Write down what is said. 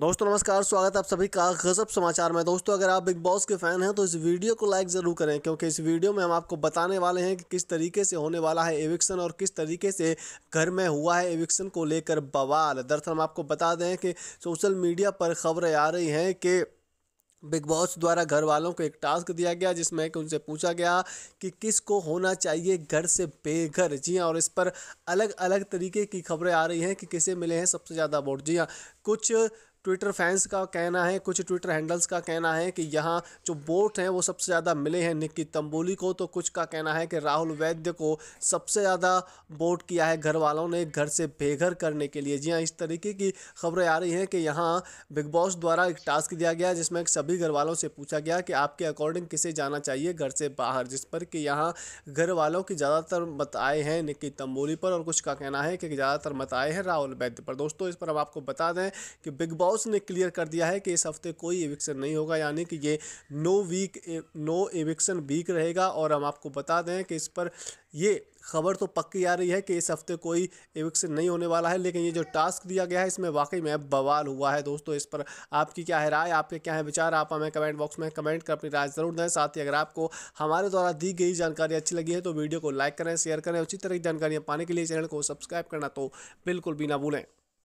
दोस्तों नमस्कार स्वागत है आप सभी का गजब समाचार में दोस्तों अगर आप बिग बॉस के फैन हैं तो इस वीडियो को लाइक ज़रूर करें क्योंकि इस वीडियो में हम आपको बताने वाले हैं कि किस तरीके से होने वाला है एविक्सन और किस तरीके से घर में हुआ है एविक्सन को लेकर बवाल दरअसल हम आपको बता दें कि सोशल मीडिया पर खबरें आ रही हैं कि बिग बॉस द्वारा घर वालों को एक टास्क दिया गया जिसमें कि उनसे पूछा गया कि किसको होना चाहिए घर से बेघर जी हाँ और इस पर अलग अलग तरीके की खबरें आ रही हैं कि किसे मिले हैं सबसे ज़्यादा वोट जी हाँ कुछ ट्विटर फैंस का कहना है कुछ ट्विटर हैंडल्स का कहना है कि यहाँ जो वोट हैं वो सबसे ज़्यादा मिले हैं निक्की तंबोली को तो कुछ का कहना है कि राहुल वैद्य को सबसे ज़्यादा वोट किया है घर वालों ने घर से बेघर करने के लिए जी हाँ इस तरीके की खबरें आ रही हैं कि यहाँ बिग बॉस द्वारा एक टास्क दिया गया जिसमें सभी घर वालों से पूछा गया कि आपके अकॉर्डिंग किसे जाना चाहिए घर से बाहर जिस पर कि यहाँ घर वालों की ज़्यादातर मत आए हैं निक्की तंबोली पर और कुछ का कहना है कि ज़्यादातर मत आए हैं राहुल वैद्य पर दोस्तों इस पर हम आपको बता दें कि बिग बॉस हाउस ने क्लियर कर दिया है कि इस हफ्ते कोई एविक्शन नहीं होगा यानी कि ये no week no eviction week रहेगा और हम आपको बता दें कि इस पर ये खबर तो पक्की आ रही है कि इस हफ्ते कोई एविक्शन नहीं होने वाला है लेकिन ये जो टास्क दिया गया है इसमें वाकई में बवाल हुआ है दोस्तों इस पर आपकी क्या है राय आपके क्या है विचार आप हमें कमेंट बॉक्स में कमेंट कर अपनी राय ज़रूर दें साथ ही अगर आपको हमारे द्वारा दी गई जानकारी अच्छी लगी है तो वीडियो को लाइक करें शेयर करें उसी तरह की जानकारियाँ पाने के लिए चैनल को सब्सक्राइब करना तो बिल्कुल भी ना भूलें